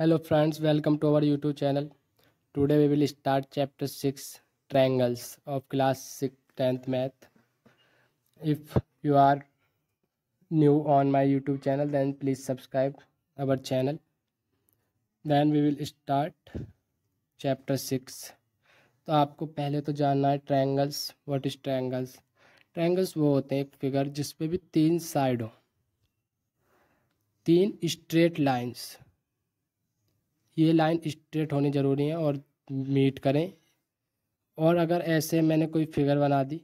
hello friends welcome to our YouTube channel today we will start chapter six triangles of class six tenth math if you are new on my YouTube channel then please subscribe our channel then we will start chapter six तो आपको पहले तो जानना है triangles what is triangles triangles वो होते हैं figure जिसपे भी तीन साइड हो तीन स्ट्रेट लाइन्स ये लाइन स्ट्रेट होनी ज़रूरी है और मीट करें और अगर ऐसे मैंने कोई फिगर बना दी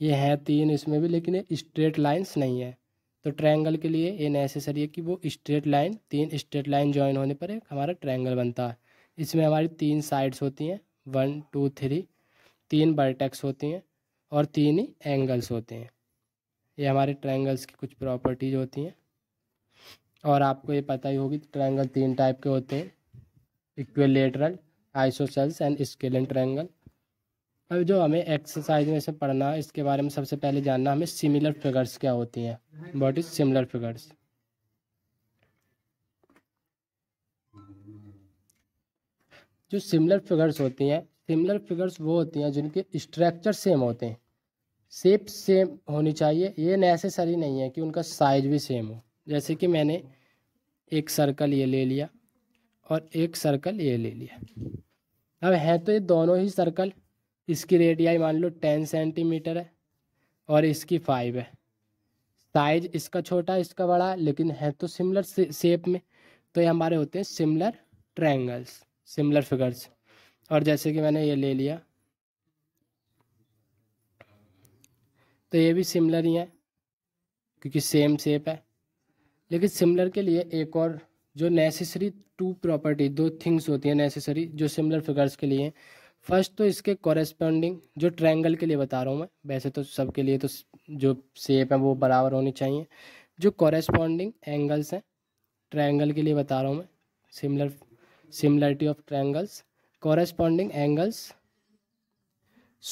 ये हैं तीन इसमें भी लेकिन स्ट्रेट लाइंस नहीं है तो ट्रायंगल के लिए ये नेसेसरी है कि वो स्ट्रेट लाइन तीन स्ट्रेट लाइन ज्वाइन होने पर एक हमारा ट्रायंगल बनता है इसमें हमारी तीन साइड्स होती हैं वन टू थ्री तीन बर्टेक्स होती हैं और तीन ही एंगल्स होते हैं ये हमारे ट्रायंगल्स की कुछ प्रॉपर्टीज़ होती हैं और आपको ये पता ही होगी ट्रायंगल तीन टाइप के होते हैं equilateral isosceles and scalene triangle अब जो हमें एक्सरसाइज में से पढ़ना है इसके बारे में सबसे पहले जानना हमें सिमिलर फिगर्स क्या होती हैं वॉट इज सिमिलर फिगर्स जो सिमिलर फिगर्स होती हैं सिमिलर फिगर्स वो होती हैं जिनके स्ट्रक्चर सेम होते हैं सेप सेम होनी चाहिए ये नेसेसरी नहीं है कि उनका साइज भी सेम हो जैसे कि मैंने एक सर्कल ये ले लिया और एक सर्कल ये ले लिया अब हैं तो ये दोनों ही सर्कल इसकी रेडियाई मान लो टेन सेंटीमीटर है और इसकी फाइव है साइज इसका छोटा इसका बड़ा लेकिन है तो सिमिलर शेप में तो ये हमारे होते हैं सिमिलर ट्रायंगल्स सिमिलर फिगर्स और जैसे कि मैंने ये ले लिया तो ये भी सिमिलर ही है क्योंकि सेम शेप है लेकिन सिमिलर के लिए एक और जो नेसेसरी टू प्रॉपर्टी दो थिंग्स होती हैं नेसेसरी जो सिमिलर फिगर्स के लिए फर्स्ट तो इसके कॉरेस्पॉन्डिंग जो ट्रायंगल के लिए बता रहा हूँ मैं वैसे तो सबके लिए तो जो सेप है वो बराबर होनी चाहिए जो कॉरेस्पॉन्डिंग एंगल्स हैं ट्रायंगल के लिए बता रहा हूँ मैं similar similarity of triangles corresponding angles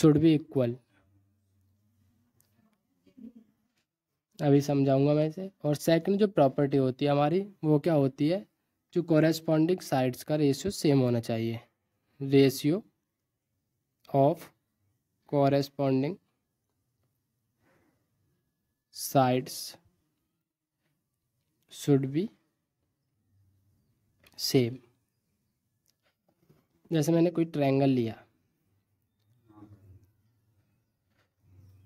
should be equal अभी समझाऊंगा मैं इसे और सेकंड जो प्रॉपर्टी होती है हमारी वो क्या होती है जो कॉरेस्पॉन्डिंग साइड्स का रेशियो सेम होना चाहिए ratio of corresponding sides should be same जैसे मैंने कोई ट्रायंगल लिया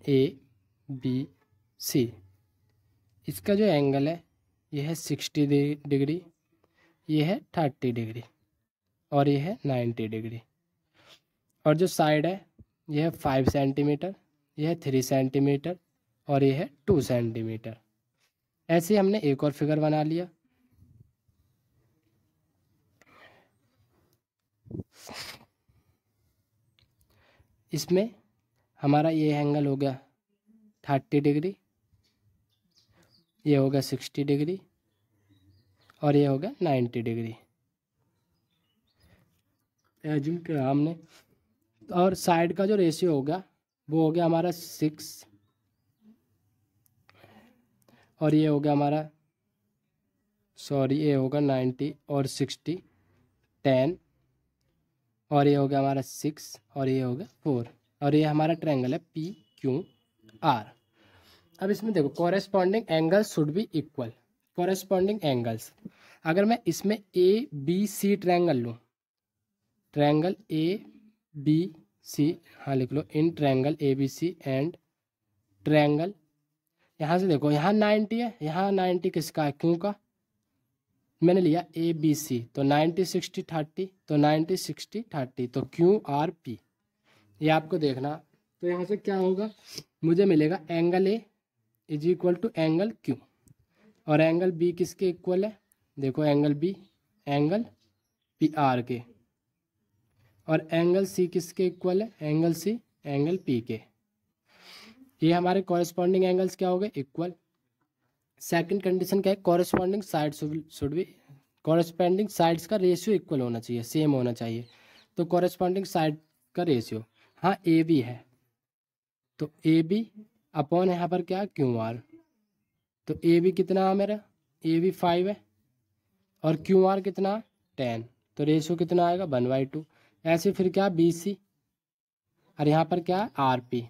ए बी सी इसका जो एंगल है यह है सिक्सटी डिग्री ये है थर्टी डिग्री और यह है नाइन्टी डिग्री और जो साइड है यह है फाइव सेंटीमीटर यह है थ्री सेंटीमीटर और यह है टू सेंटीमीटर ऐसे हमने एक और फिगर बना लिया इसमें हमारा ये एंगल हो गया थर्टी डिग्री ये होगा सिक्सटी डिग्री और ये होगा नाइन्टी डिग्री एज्यूम के हमने और साइड का जो रेशियो होगा वो हो गया हमारा सिक्स और ये हो गया हमारा सॉरी ये होगा नाइन्टी और सिक्सटी टेन और ये हो गया हमारा सिक्स और ये हो गया फोर और ये हमारा ट्रायंगल है पी क्यू आर अब इसमें देखो corresponding angles should be equal corresponding angles अगर मैं इसमें ए बी सी ट्रैंगल लूँ ट्रैंगल ए बी सी हाँ लिख लो in triangle A B C and triangle यहाँ से देखो यहाँ नाइन्टी है यहाँ नाइन्टी किसका है क्यों का मैंने लिया ए बी सी तो नाइन्टी सिक्सटी थर्टी तो नाइन्टी सिक्सटी थर्टी तो क्यू आर पी ये आपको देखना तो यहाँ से क्या होगा मुझे मिलेगा angle A is equal to angle Q और एंगल बी किसके इक्वल है देखो angle B angle P R के और एंगल सी किसके इक्वल है एंगल सी एंगल पी के ये हमारे कॉरेस्पॉन्डिंग एंगल्स क्या हो गए इक्वल सेकंड कंडीशन क्या है corresponding side should be corresponding sides का रेशियो इक्वल होना चाहिए सेम होना चाहिए तो कॉरेस्पॉन्डिंग साइड का रेशियो हाँ ए बी है तो ए बी अपॉन यहाँ पर क्या क्यू आर तो ए भी कितना है मेरा ए भी फाइव है और क्यू आर कितना टेन तो रेशो कितना आएगा वन बाई टू ऐसे फिर क्या बी सी और यहाँ पर क्या R P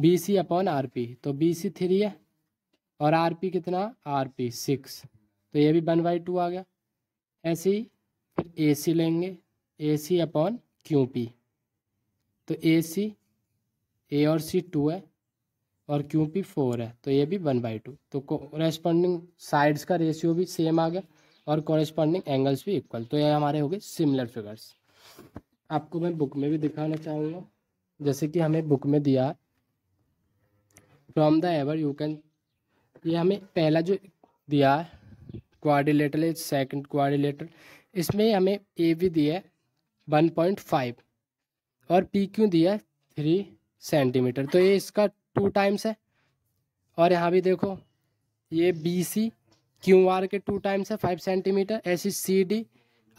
B C upon R P तो बी सी थ्री है और आर पी कितना आर पी सिक्स तो ये भी वन बाई टू आ गया ऐसे ही फिर ए सी लेंगे A C upon Q P तो ए सी ए और सी टू है और क्यू पी फोर है तो ये भी वन बाई टू तो कॉरेस्पॉन्डिंग साइड्स का रेशियो भी सेम आ गया और कॉरेस्पॉन्डिंग एंगल्स भी इक्वल तो ये हमारे हो गए सिमिलर फिगर्स आपको मैं बुक में भी दिखाना चाहूँगा जैसे कि हमें बुक में दिया from the ever you can ये हमें पहला जो दिया है क्वारिलेटर इज सेकंड क्वारिलेटर इसमें हमें ए भी दिया है वन पॉइंट फाइव और पी क्यू दिया थ्री सेंटीमीटर तो ये इसका टू टाइम्स है और यहाँ भी देखो ये बी सी क्यू आर के टू टाइम्स है फाइव सेंटीमीटर ऐसी सी डी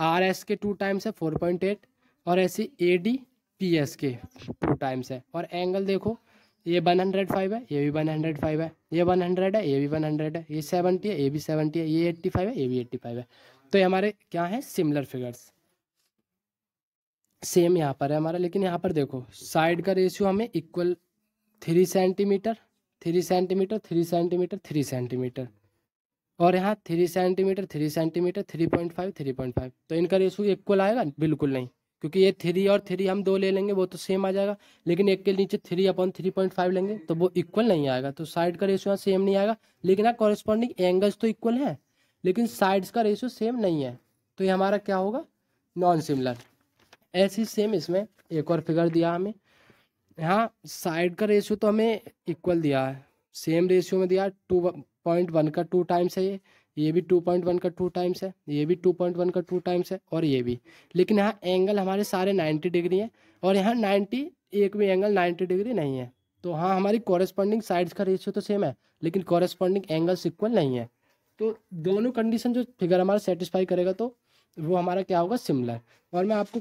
आर एस के टू टाइम्स है फोर पॉइंट एट और ऐसी ए डी पी एस के टू टाइम्स है और एंगल देखो ये वन हंड्रेड फाइव है ये भी वन हंड्रेड फाइव है ये वन हंड्रेड है ये भी वन हंड्रेड है ये सेवेंटी है ये भी सेवेंटी है ये एट्टी फाइव है ये भी एट्टी फाइव है तो ये हमारे क्या हैं सिमिलर फिगर्स सेम यहाँ पर है हमारा लेकिन यहाँ पर देखो साइड का रेशियो हमें equal three centimetre three centimetre three centimetre three centimetre और यहाँ three centimetre three centimetre three point five three point five तो इनका रेशियो इक्वल आएगा बिल्कुल नहीं क्योंकि ये थ्री और थ्री हम दो ले लेंगे वो तो सेम आ जाएगा लेकिन एक के नीचे three upon three point five लेंगे तो वो इक्वल नहीं आएगा तो साइड का रेशियो यहाँ सेम नहीं आएगा लेकिन यहाँ कॉरेस्पॉन्डिंग एंगल्स तो इक्वल है लेकिन साइड्स का रेशियो सेम नहीं है तो ये हमारा क्या होगा नॉन सिमिलर ऐसी सेम इसमें एक और फिगर दिया हमें यहाँ साइड का रेशियो तो हमें इक्वल दिया है सेम रेशियो में दिया टू पॉइंट वन का टू टाइम्स है ये ये भी टू पॉइंट वन का टू टाइम्स है ये भी टू पॉइंट वन का टू टाइम्स है और ये भी लेकिन यहाँ एंगल हमारे सारे नाइन्टी डिग्री हैं और यहाँ नाइन्टी एक भी एंगल नाइन्टी डिग्री नहीं है तो हाँ हमारी कॉरेस्पॉन्डिंग साइड्स का रेशियो तो सेम है लेकिन कॉरेस्पॉन्डिंग एंगल्स इक्वल नहीं है तो दोनों कंडीशन जो फिगर हमारा सेटिस्फाई करेगा तो वो हमारा क्या होगा सिमिलर और मैं आपको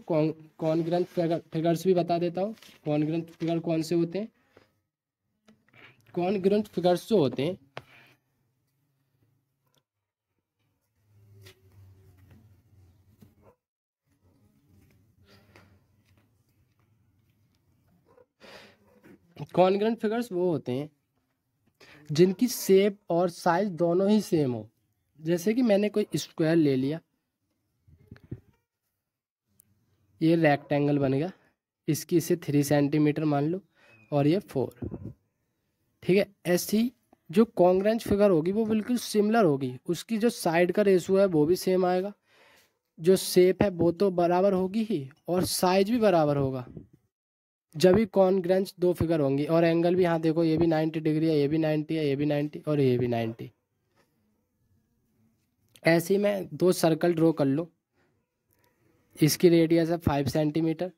कौन ग्रंथ फिगर्स भी बता देता हूँ कौन ग्रंथ फिगर कौन से होते हैं ग्रंथ फिगर्स जो होते हैं कॉन्ग्रेंट फिगर्स वो होते हैं जिनकी शेप और साइज दोनों ही सेम हो जैसे कि मैंने कोई स्क्वायर ले लिया ये रेक्टेंगल बन गया इसकी इसे थ्री सेंटीमीटर मान लो और ये फोर ठीक है ऐसी जो कॉन्ग्रेंच फिगर होगी वो बिल्कुल सिमिलर होगी उसकी जो साइड का रेशो है वो भी सेम आएगा जो सेप है वो तो बराबर होगी ही और साइज भी बराबर होगा जब भी कॉन्ग्रेंच दो फिगर होंगी और एंगल भी यहाँ देखो ये भी नाइन्टी डिग्री है ये भी नाइन्टी है ये भी नाइन्टी और ये भी नाइन्टी ऐसे ही मैं दो सर्कल ड्रॉ कर लूँ इसकी रेडियस है फाइव सेंटीमीटर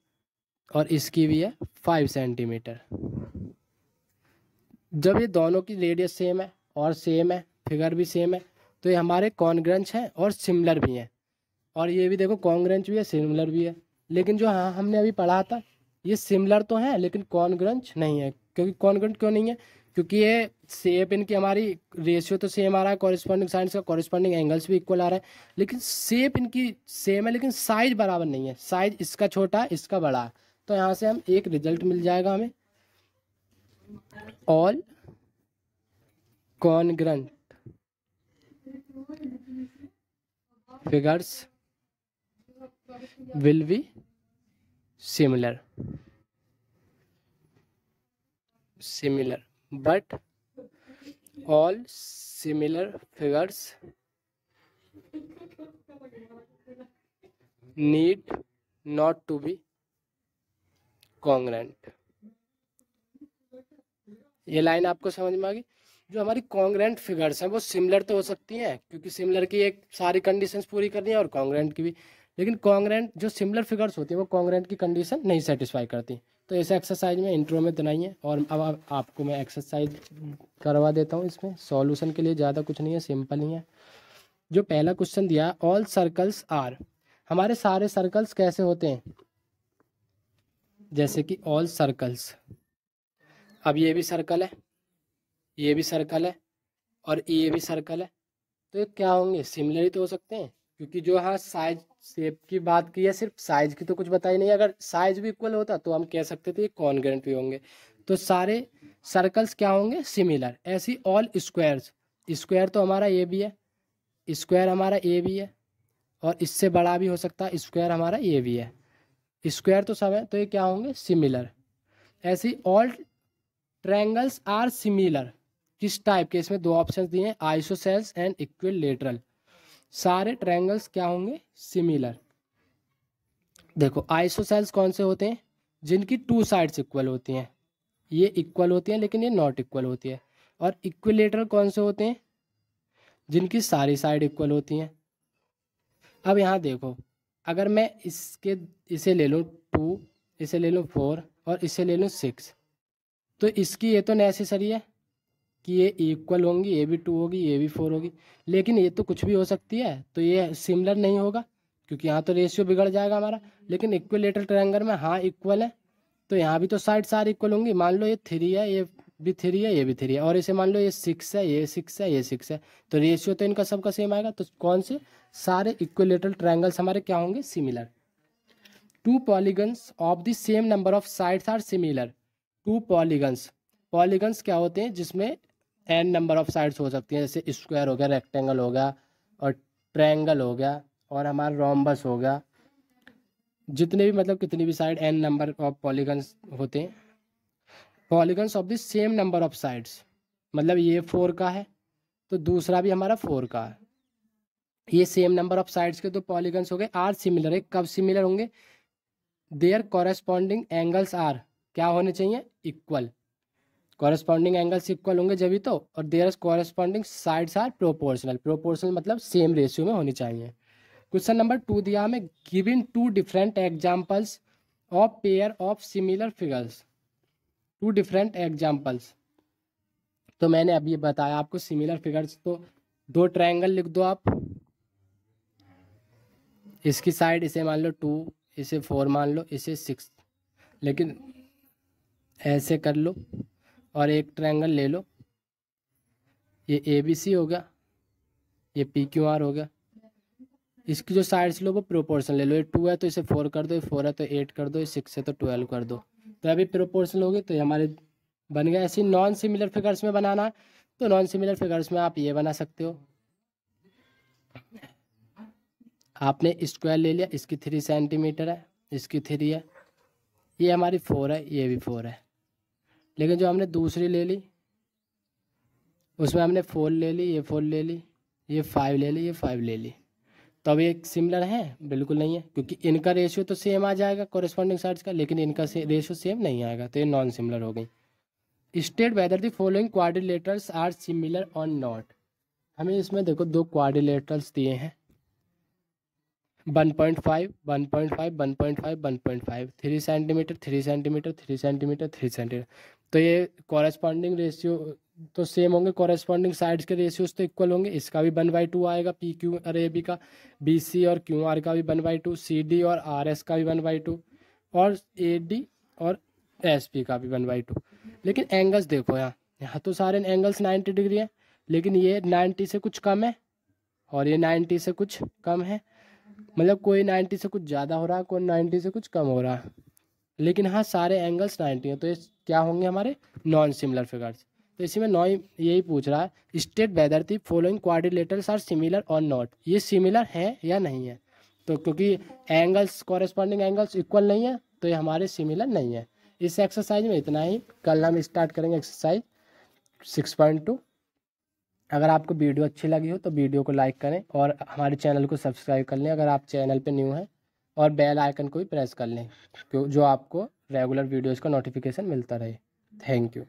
और इसकी भी है फाइव सेंटीमीटर जब ये दोनों की रेडियस सेम है और सेम है फिगर भी सेम है तो ये हमारे कॉन्ग्रेंच हैं और सिमिलर भी हैं और ये भी देखो कॉन्ग्रेंच भी है सिमिलर भी है लेकिन जो हाँ हमने अभी पढ़ा था ये सिमिलर तो हैं लेकिन कॉन्ग्रेंच नहीं है क्योंकि कॉन्ग्रेंच क्यों नहीं है क्योंकि ये सेप इनकी हमारी रेशियो तो सेम आ रहा है कॉरिस्पॉन्डिंग साइंस का कॉरिस्पॉन्डिंग एंगल्स भी इक्वल आ रहा है लेकिन सेप इनकी सेम है लेकिन साइज बराबर नहीं है साइज इसका छोटा इसका बड़ा तो यहाँ से हम एक रिजल्ट मिल जाएगा हमें all congruent figures will be similar similar but all similar figures need not to be congruent ये लाइन आपको समझ में आ गई जो हमारी कॉन्ग्रेंट फिगर्स हैं वो सिमिलर तो हो सकती हैं क्योंकि सिमिलर की एक सारी कंडीशंस पूरी करनी है और कॉन्ग्रेंट की भी लेकिन कॉन्ग्रेंट जो सिमिलर फिगर्स होती है वो कॉन्ग्रेंट की कंडीशन नहीं सेटिस्फाई करती तो इस एक्सरसाइज में इंट्रो में इतना ही है और अब आप, आपको मैं एक्सरसाइज करवा देता हूँ इसमें सॉल्यूशन के लिए ज़्यादा कुछ नहीं है सिंपल ही है जो पहला क्वेश्चन दिया ऑल सर्कल्स आर हमारे सारे सर्कल्स कैसे होते हैं जैसे कि ऑल सर्कल्स अब ये भी सर्कल है ये भी सर्कल है और ये भी सर्कल है तो ये क्या होंगे सिमिलर ही तो हो सकते हैं क्योंकि जो है साइज सेप की बात की है सिर्फ साइज की तो कुछ बताई नहीं अगर साइज भी इक्वल होता तो हम कह सकते थे कॉन्ग्रेंट भी होंगे तो सारे सर्कल्स क्या होंगे सिमिलर ऐसी ऑल स्क्वायर्स स्क्वायर तो हमारा ये भी है स्क्वायर हमारा ए भी है और इससे बड़ा भी हो सकता है स्क्वायर हमारा ए भी है स्क्वायर तो सब है तो ये क्या होंगे सिमिलर ऐसी ऑल ट्रैंगल्स आर सिमिलर किस टाइप के इसमें दो ऑप्शन दिए हैं आइसोसेल्स एंड लेटरल सारे ट्रायंगल्स क्या होंगे सिमिलर देखो आइसोसेल्स कौन से होते हैं जिनकी टू साइड्स इक्वल होती हैं ये इक्वल होती हैं लेकिन ये नॉट इक्वल होती है और इक्विलेटर कौन से होते हैं जिनकी सारी साइड इक्वल होती हैं अब यहाँ देखो अगर मैं इसके इसे ले लूँ टू इसे ले लूँ फोर और इसे ले लूँ सिक्स तो इसकी ये तो नेसेसरी है कि ये इक्वल होंगी ये भी टू होगी ये भी फोर होगी लेकिन ये तो कुछ भी हो सकती है तो ये सिमिलर नहीं होगा क्योंकि यहाँ तो रेशियो बिगड़ जाएगा हमारा लेकिन इक्वलेटर ट्रायंगल में हाँ इक्वल है तो यहाँ भी तो साइड सारी इक्वल होंगी मान लो ये थ्री है ये भी थ्री है ये भी थ्री है और इसे मान लो ये सिक्स है ये सिक्स है ये सिक्स है तो रेशियो तो इनका सबका सेम आएगा तो कौन से सारे इक्वलेटरल ट्रैंगल्स हमारे क्या होंगे similar to polygons of the same number of sides are similar to polygons polygons क्या होते हैं जिसमें एन नंबर ऑफ साइड्स हो सकती हैं जैसे स्क्वायर हो गया रेक्टेंगल हो गया और ट्रायंगल हो गया और हमारा रोमबस हो गया जितने भी मतलब कितनी भी side n number of polygons होते हैं polygons of the same number of sides मतलब ये फोर का है तो दूसरा भी हमारा फोर का है ये सेम नंबर ऑफ साइड्स के तो पॉलीगन्स हो गए आर सिमिलर है कब सिमिलर होंगे देयर कॉरेस्पॉन्डिंग एंगल्स आर क्या होने चाहिए इक्वल कॉरेस्पॉन्डिंग एंगल्स इक्वल होंगे जब ही तो और their corresponding sides are proportional proportional मतलब सेम रेशियो में होनी चाहिए क्वेश्चन नंबर टू दिया हमें given two different examples of pair of similar figures two different examples तो मैंने अभी बताया आपको सिमिलर फिगर्स तो दो ट्रायंगल लिख दो आप इसकी साइड इसे मान लो टू इसे फोर मान लो इसे सिक्स लेकिन ऐसे कर लो और एक ट्रायंगल ले लो ये ए बी सी हो गया ये पी क्यू आर हो गया इसकी जो साइड्स लो वो प्रोपोर्शन ले लो ये टू है तो इसे फोर कर दो ये फोर है तो एट कर दो ये सिक्स है तो ट्वेल्व कर दो तो अभी प्रोपोर्शन होगी तो ये हमारे बन गए ऐसी नॉन सिमिलर फिगर्स में बनाना है तो नॉन सिमिलर फिगर्स में आप ये बना सकते हो आपने स्क्वायर ले लिया इसकी थ्री सेंटीमीटर है इसकी थ्री है ये हमारी फोर है ये भी फोर है लेकिन जो हमने दूसरी ले ली उसमें हमने फोर ले ली ये फोर ले ली ये फाइव ले ली ये फाइव ले ली तो अब ये सिमिलर है बिल्कुल नहीं है क्योंकि इनका रेशियो तो सेम आ जाएगा कॉरेस्पॉन्डिंग चार्ज का लेकिन इनका से रेशियो सेम नहीं आएगा तो ये नॉन सिमिलर हो गई state whether the following quadrilaterals are similar और नॉट हमें इसमें देखो दो क्वारिलेटर्स दिए हैं one point five one point five one point five one point five three centimetre three centimetre three centimetre three centimetre तो ये कॉरेस्पॉन्डिंग रेशियो तो सेम होंगे कॉरेस्पॉन्डिंग साइड्स के रेशियोज तो इक्वल होंगे इसका भी वन बाई टू आएगा पी क्यू और ए बी का बी सी और क्यू आर का भी one by two C D और आर एस का भी वन बाई टू और ए डी और एस पी का भी वन बाई टू लेकिन एंगल्स देखो यहाँ यहाँ तो सारे एंगल्स नाइन्टी डिग्री हैं लेकिन ये नाइन्टी से कुछ कम है और ये नाइन्टी से कुछ कम है मतलब कोई नाइन्टी से कुछ ज़्यादा हो रहा है कोई नाइन्टी से कुछ कम हो रहा है लेकिन हाँ सारे एंगल्स नाइन्टी हैं तो ये क्या होंगे हमारे नॉन सिमिलर फिगर्स तो इसी में नॉ यही पूछ रहा है state whether the following quadrilaterals are similar और नॉट ये सिमिलर हैं या नहीं है तो क्योंकि एंगल्स कॉरेस्पॉन्डिंग एंगल्स इक्वल नहीं है तो ये हमारे सिमिलर नहीं है इस एक्सरसाइज में इतना ही कल हम स्टार्ट करेंगे एक्सरसाइज सिक्स पॉइंट टू अगर आपको वीडियो अच्छी लगी हो तो वीडियो को लाइक करें और हमारे चैनल को सब्सक्राइब कर लें अगर आप चैनल पर न्यू हैं और बेल आइकन को भी प्रेस कर लें जो आपको रेगुलर वीडियोज़ का नोटिफिकेशन मिलता रहे थैंक यू